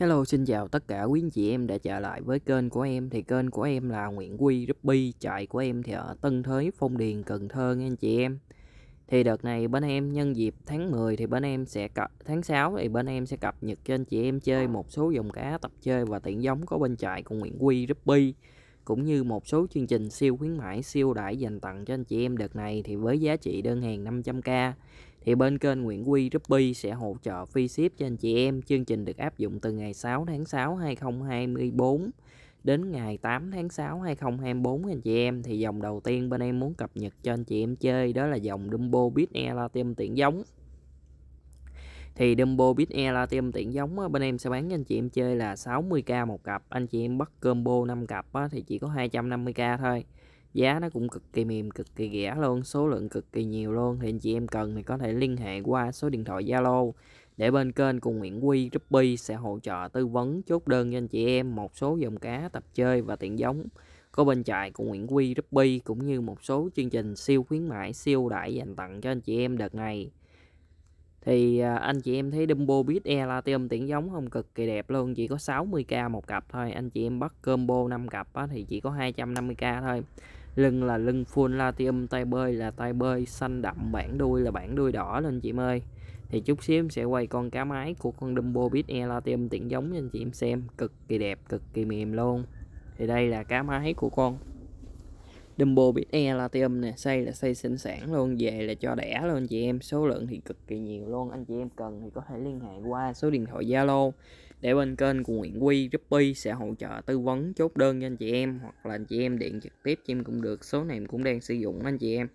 Hello xin chào tất cả quý anh chị em đã trở lại với kênh của em thì kênh của em là Nguyễn Quy Ruby trại của em thì ở Tân Thới Phong Điền Cần Thơ nha anh chị em thì đợt này bên em nhân dịp tháng 10 thì bên em sẽ cập tháng 6 thì bên em sẽ cập nhật cho anh chị em chơi một số dòng cá tập chơi và tiện giống có bên trại của Nguyễn Quy Ruby cũng như một số chương trình siêu khuyến mãi siêu đại dành tặng cho anh chị em đợt này thì với giá trị đơn hàng 500k thì bên kênh Nguyễn Quy Ruby sẽ hỗ trợ phi ship cho anh chị em. Chương trình được áp dụng từ ngày 6 tháng 6 2024 đến ngày 8 tháng 6 2024 anh chị em thì dòng đầu tiên bên em muốn cập nhật cho anh chị em chơi đó là dòng Dumbo Bit E Latim tiện giống thì Dumbo Big Air Platinum tiện giống bên em sẽ bán cho anh chị em chơi là 60k một cặp anh chị em bắt combo 5 cặp á, thì chỉ có 250k thôi giá nó cũng cực kỳ mềm cực kỳ rẻ luôn số lượng cực kỳ nhiều luôn thì anh chị em cần thì có thể liên hệ qua số điện thoại Zalo để bên kênh cùng Nguyễn Quy Ruby sẽ hỗ trợ tư vấn chốt đơn cho anh chị em một số dòng cá tập chơi và tiện giống có bên trại của Nguyễn Quy Ruby cũng như một số chương trình siêu khuyến mãi siêu đại dành tặng cho anh chị em đợt này thì à, anh chị em thấy Dumbo Beat E Latium tiễn giống không cực kỳ đẹp luôn chỉ có 60k một cặp thôi anh chị em bắt combo 5 cặp á, thì chỉ có 250k thôi lưng là lưng full Latium tay bơi là tay bơi xanh đậm bản đuôi là bản đuôi đỏ lên chị em ơi thì chút xíu em sẽ quay con cá máy của con Dumbo Beat E Latium tiễn giống cho anh chị em xem cực kỳ đẹp cực kỳ mềm luôn thì đây là cá máy của con Dumbo bit e latium nè xây là xây sinh sản luôn về là cho đẻ luôn chị em số lượng thì cực kỳ nhiều luôn anh chị em cần thì có thể liên hệ qua số điện thoại zalo để bên kênh của Nguyễn Quy Ruby sẽ hỗ trợ tư vấn chốt đơn cho anh chị em hoặc là anh chị em điện trực tiếp cho em cũng được số này em cũng đang sử dụng anh chị em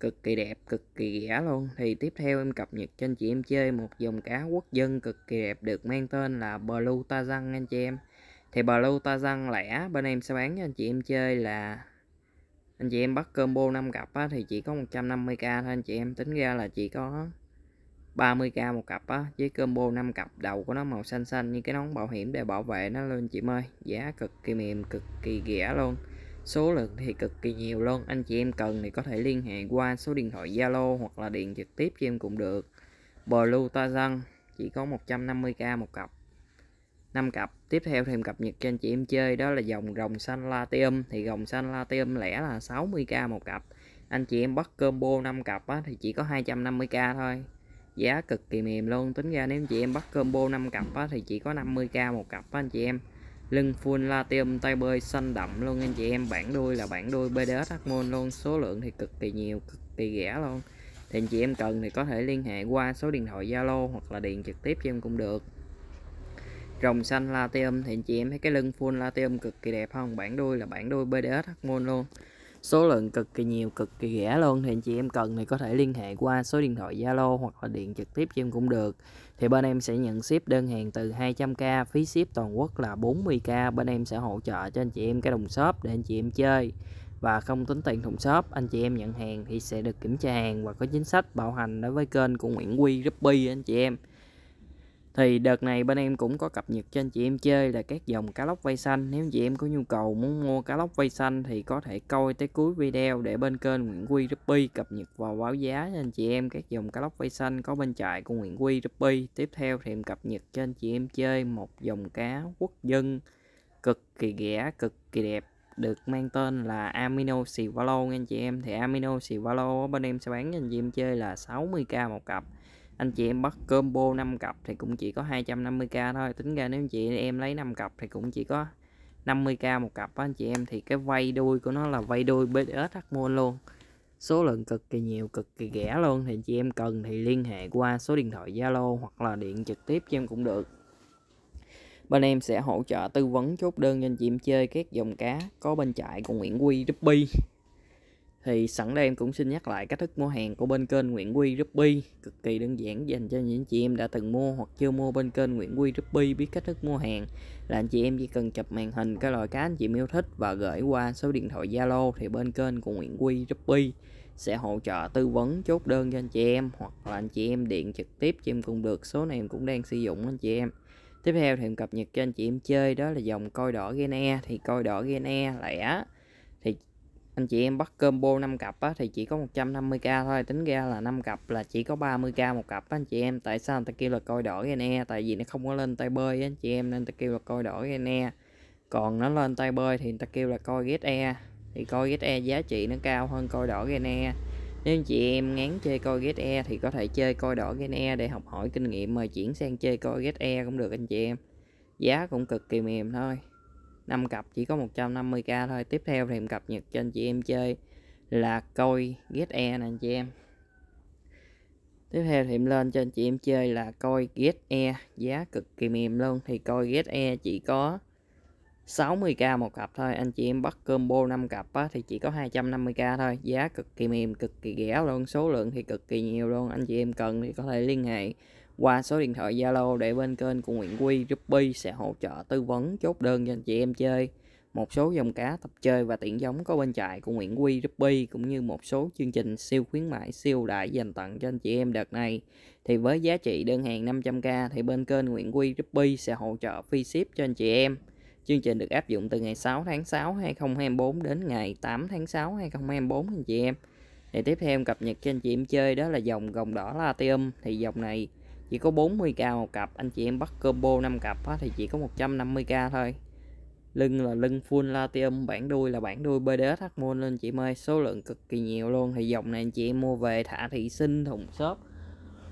cực kỳ đẹp cực kỳ rẻ luôn thì tiếp theo em cập nhật cho anh chị em chơi một dòng cá quốc dân cực kỳ đẹp được mang tên là Blue Tarzan anh chị em thì Blue Tarzan lẻ bên em sẽ bán cho anh chị em chơi là anh chị em bắt combo 5 cặp á, thì chỉ có 150k thôi anh chị em tính ra là chỉ có 30k một cặp á với combo 5 cặp đầu của nó màu xanh xanh như cái nón bảo hiểm để bảo vệ nó luôn chị ơi giá cực kỳ mềm cực kỳ rẻ luôn số lượng thì cực kỳ nhiều luôn anh chị em cần thì có thể liên hệ qua số điện thoại Zalo hoặc là điện trực tiếp cho em cũng được Blue Tarzan chỉ có 150k một cặp 5 cặp tiếp theo thêm cập nhật cho anh chị em chơi đó là dòng rồng xanh latium thì rồng xanh latium lẻ là 60k một cặp anh chị em bắt combo 5 cặp á, thì chỉ có 250k thôi giá cực kỳ mềm luôn tính ra nếu anh chị em bắt combo 5 cặp á, thì chỉ có 50k một cặp á, anh chị em lưng full latium tay bơi xanh đậm luôn anh chị em bản đuôi là bản đuôi BDS Harmon luôn số lượng thì cực kỳ nhiều cực kỳ rẻ luôn thì anh chị em cần thì có thể liên hệ qua số điện thoại Zalo hoặc là điện trực tiếp cho em cũng được rồng xanh latium thì anh chị em thấy cái lưng full latium cực kỳ đẹp không bản đuôi là bản đuôi BDS môn luôn số lượng cực kỳ nhiều cực kỳ rẻ luôn thì anh chị em cần thì có thể liên hệ qua số điện thoại Zalo hoặc là điện trực tiếp cho em cũng được thì bên em sẽ nhận ship đơn hàng từ 200k phí ship toàn quốc là 40k bên em sẽ hỗ trợ cho anh chị em cái đồng shop để anh chị em chơi và không tính tiền thùng shop anh chị em nhận hàng thì sẽ được kiểm tra hàng và có chính sách bảo hành đối với kênh của Nguyễn Quy Ruby anh chị em thì đợt này bên em cũng có cập nhật cho anh chị em chơi là các dòng cá lóc vây xanh nếu chị em có nhu cầu muốn mua cá lóc vây xanh thì có thể coi tới cuối video để bên kênh Nguyễn Quy Ruby cập nhật và báo giá cho anh chị em các dòng cá lóc vây xanh có bên trại của Nguyễn Quy Ruby tiếp theo thì em cập nhật cho anh chị em chơi một dòng cá quốc dân cực kỳ ghẻ cực kỳ đẹp được mang tên là Amino Sivalo nha anh chị em thì Amino Sivalo bên em sẽ bán cho anh chị em chơi là 60k một cặp anh chị em bắt combo 5 cặp thì cũng chỉ có 250k thôi tính ra nếu anh chị em lấy 5 cặp thì cũng chỉ có 50k một cặp á anh chị em thì cái vay đuôi của nó là vay đuôi BDS môn luôn số lượng cực kỳ nhiều cực kỳ rẻ luôn thì chị em cần thì liên hệ qua số điện thoại Zalo hoặc là điện trực tiếp cho em cũng được bên em sẽ hỗ trợ tư vấn chốt đơn cho anh chị em chơi các dòng cá có bên chạy cùng Nguyễn Quy Ruby thì sẵn đây em cũng xin nhắc lại cách thức mua hàng của bên kênh Nguyễn Quy Ruby cực kỳ đơn giản dành cho những chị em đã từng mua hoặc chưa mua bên kênh Nguyễn Quy Ruby biết cách thức mua hàng là anh chị em chỉ cần chụp màn hình cái loại cá anh chị yêu thích và gửi qua số điện thoại Zalo thì bên kênh của Nguyễn Quy Ruby sẽ hỗ trợ tư vấn chốt đơn cho anh chị em hoặc là anh chị em điện trực tiếp cho em cũng được số này em cũng đang sử dụng anh chị em tiếp theo thì em cập nhật cho anh chị em chơi đó là dòng coi đỏ gen e thì coi đỏ gen e lẻ anh chị em bắt combo 5 cặp á, thì chỉ có 150k thôi tính ra là 5 cặp là chỉ có 30k một cặp á, anh chị em tại sao người ta kêu là coi đổi anh e tại vì nó không có lên tay bơi á, anh chị em nên người ta kêu là coi đổi anh e còn nó lên tay bơi thì người ta kêu là coi ghét e thì coi ghét e giá trị nó cao hơn coi đổi anh e nếu anh chị em ngán chơi coi ghét e thì có thể chơi coi đổi gen e để học hỏi kinh nghiệm mà chuyển sang chơi coi ghét e cũng được anh chị em giá cũng cực kỳ mềm thôi 5 cặp chỉ có 150k thôi tiếp theo thì em cập nhật cho anh chị em chơi là coi get e nè anh chị em tiếp theo thì em lên cho anh chị em chơi là coi get e giá cực kỳ mềm luôn thì coi get e chỉ có 60k một cặp thôi anh chị em bắt combo 5 cặp á, thì chỉ có 250k thôi giá cực kỳ mềm cực kỳ ghẻ luôn số lượng thì cực kỳ nhiều luôn anh chị em cần thì có thể liên hệ qua số điện thoại Zalo để bên kênh của Nguyễn Quy Ruby sẽ hỗ trợ tư vấn chốt đơn cho anh chị em chơi một số dòng cá tập chơi và tiện giống có bên trại của Nguyễn Quy Ruby cũng như một số chương trình siêu khuyến mãi siêu đại dành tặng cho anh chị em đợt này. Thì với giá trị đơn hàng 500k thì bên kênh Nguyễn Quy Ruby sẽ hỗ trợ free ship cho anh chị em. Chương trình được áp dụng từ ngày 6 tháng 6 2024 đến ngày 8 tháng 6 2024 anh chị em. Thì tiếp theo em cập nhật cho anh chị em chơi đó là dòng gồng đỏ Latium thì dòng này chỉ có 40k một cặp anh chị em bắt combo 5 cặp á, thì chỉ có 150k thôi lưng là lưng full latium bản đuôi là bản đuôi BDS Harmon lên chị ơi số lượng cực kỳ nhiều luôn thì dòng này anh chị em mua về thả thị sinh thùng xốp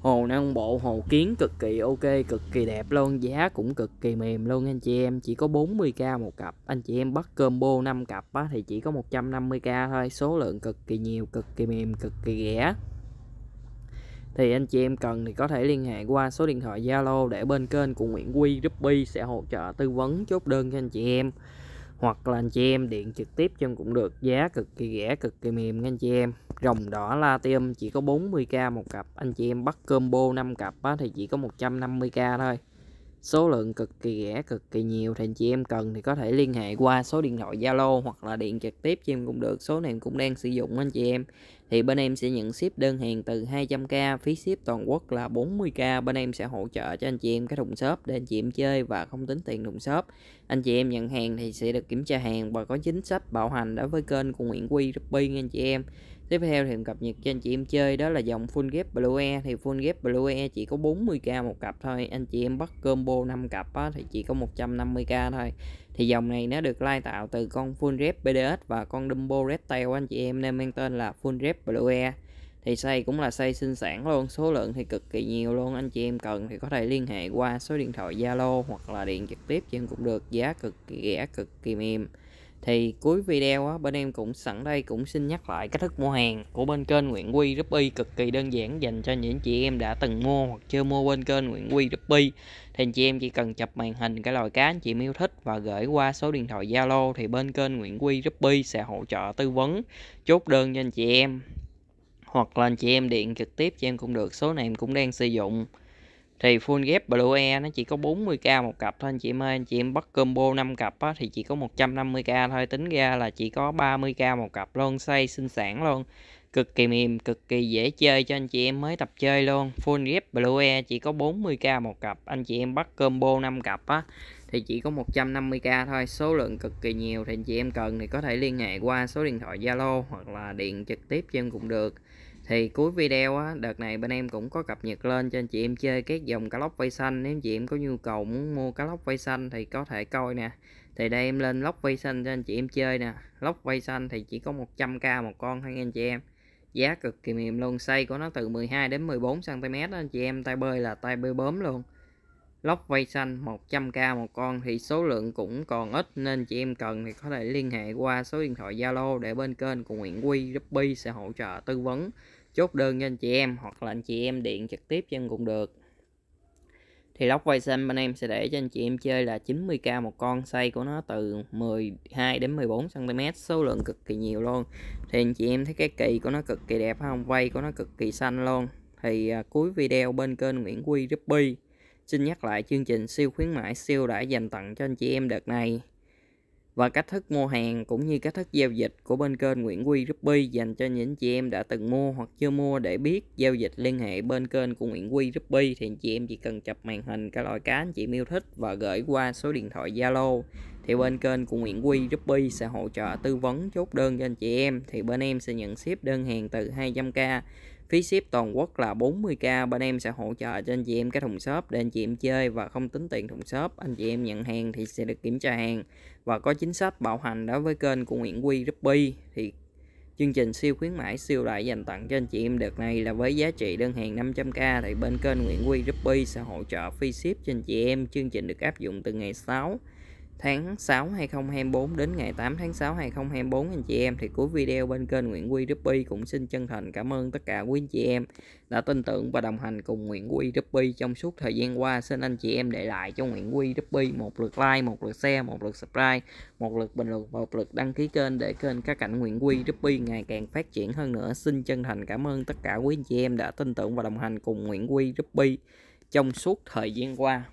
hồ năng bộ hồ kiến cực kỳ ok cực kỳ đẹp luôn giá cũng cực kỳ mềm luôn anh chị em chỉ có 40k một cặp anh chị em bắt combo 5 cặp á, thì chỉ có 150k thôi số lượng cực kỳ nhiều cực kỳ mềm cực kỳ rẻ thì anh chị em cần thì có thể liên hệ qua số điện thoại Zalo để bên kênh của Nguyễn Quy Ruby sẽ hỗ trợ tư vấn chốt đơn cho anh chị em hoặc là anh chị em điện trực tiếp cho em cũng được giá cực kỳ rẻ cực kỳ mềm nha anh chị em rồng đỏ latium chỉ có 40k một cặp anh chị em bắt combo 5 cặp á, thì chỉ có 150k thôi số lượng cực kỳ rẻ cực kỳ nhiều thì anh chị em cần thì có thể liên hệ qua số điện thoại Zalo hoặc là điện trực tiếp cho em cũng được số này em cũng đang sử dụng anh chị em thì bên em sẽ nhận ship đơn hàng từ 200k phí ship toàn quốc là 40k bên em sẽ hỗ trợ cho anh chị em cái thùng shop để anh chị em chơi và không tính tiền thùng shop anh chị em nhận hàng thì sẽ được kiểm tra hàng và có chính sách bảo hành đối với kênh của Nguyễn Quy Ruby anh chị em Tiếp theo thì cập nhật cho anh chị em chơi đó là dòng full ghép Blue Air e. thì full ghép Blue Air e chỉ có 40k một cặp thôi. Anh chị em bắt combo 5 cặp á, thì chỉ có 150k thôi. Thì dòng này nó được lai tạo từ con full ghép BDS và con Dumbo Red Tail anh chị em nên mang tên là full ghép Blue Air. E. Thì xây cũng là xây sinh sản luôn, số lượng thì cực kỳ nhiều luôn. Anh chị em cần thì có thể liên hệ qua số điện thoại Zalo hoặc là điện trực tiếp trên cũng được, giá cực kỳ rẻ, cực kỳ mềm thì cuối video á, bên em cũng sẵn đây cũng xin nhắc lại cách thức mua hàng của bên kênh Nguyễn Quy Ruby cực kỳ đơn giản dành cho những chị em đã từng mua hoặc chưa mua bên kênh Nguyễn Quy Ruby thì chị em chỉ cần chụp màn hình cái loại cá anh chị yêu thích và gửi qua số điện thoại Zalo thì bên kênh Nguyễn Quy Ruby sẽ hỗ trợ tư vấn chốt đơn cho anh chị em hoặc là anh chị em điện trực tiếp cho em cũng được số này em cũng đang sử dụng thì full ghép Blue nó chỉ có 40k một cặp thôi anh chị em ơi anh chị em bắt combo 5 cặp á, thì chỉ có 150k thôi tính ra là chỉ có 30k một cặp luôn xây sinh sản luôn cực kỳ mềm cực kỳ dễ chơi cho anh chị em mới tập chơi luôn full ghép Blue Air chỉ có 40k một cặp anh chị em bắt combo 5 cặp á thì chỉ có 150k thôi số lượng cực kỳ nhiều thì anh chị em cần thì có thể liên hệ qua số điện thoại Zalo hoặc là điện trực tiếp cho em cũng được thì cuối video á, đợt này bên em cũng có cập nhật lên cho anh chị em chơi các dòng cá lóc vây xanh nếu chị em có nhu cầu muốn mua cá lóc vây xanh thì có thể coi nè thì đây em lên lóc vây xanh cho anh chị em chơi nè lóc vây xanh thì chỉ có 100k một con thôi anh chị em giá cực kỳ mềm luôn xây của nó từ 12 đến 14 cm đó anh chị em tay bơi là tay bơi bớm luôn lóc vây xanh 100k một con thì số lượng cũng còn ít nên chị em cần thì có thể liên hệ qua số điện thoại Zalo để bên kênh của Nguyễn Quy Ruby sẽ hỗ trợ tư vấn chốt đơn cho anh chị em hoặc là anh chị em điện trực tiếp cho em cũng được thì lóc quay xanh bên em sẽ để cho anh chị em chơi là 90k một con xây của nó từ 12 đến 14 cm số lượng cực kỳ nhiều luôn thì anh chị em thấy cái kỳ của nó cực kỳ đẹp không quay của nó cực kỳ xanh luôn thì à, cuối video bên kênh Nguyễn Quy Ruby xin nhắc lại chương trình siêu khuyến mãi siêu đã dành tặng cho anh chị em đợt này và cách thức mua hàng cũng như cách thức giao dịch của bên kênh Nguyễn Quy Ruby dành cho những chị em đã từng mua hoặc chưa mua để biết giao dịch liên hệ bên kênh của Nguyễn Quy Ruby thì chị em chỉ cần chụp màn hình các loại cá anh chị yêu thích và gửi qua số điện thoại Zalo thì bên kênh của Nguyễn Quy Ruby sẽ hỗ trợ tư vấn chốt đơn cho anh chị em thì bên em sẽ nhận ship đơn hàng từ 200k Phí ship toàn quốc là 40k, bên em sẽ hỗ trợ cho anh chị em cái thùng shop để anh chị em chơi và không tính tiền thùng shop. Anh chị em nhận hàng thì sẽ được kiểm tra hàng và có chính sách bảo hành đối với kênh của Nguyễn Quy Ruby thì chương trình siêu khuyến mãi siêu đại dành tặng cho anh chị em đợt này là với giá trị đơn hàng 500k thì bên kênh Nguyễn Quy Ruby sẽ hỗ trợ phí ship cho anh chị em. Chương trình được áp dụng từ ngày 6 tháng 6 2024 đến ngày 8 tháng 6 2024 anh chị em thì cuối video bên kênh Nguyễn Quy Ruby cũng xin chân thành cảm ơn tất cả quý anh chị em đã tin tưởng và đồng hành cùng Nguyễn Quy Ruby trong suốt thời gian qua xin anh chị em để lại cho Nguyễn Quy Ruby một lượt like một lượt share một lượt subscribe một lượt bình luận một lượt đăng ký kênh để kênh các cảnh Nguyễn Quy Ruby ngày càng phát triển hơn nữa xin chân thành cảm ơn tất cả quý anh chị em đã tin tưởng và đồng hành cùng Nguyễn Quy Ruby trong suốt thời gian qua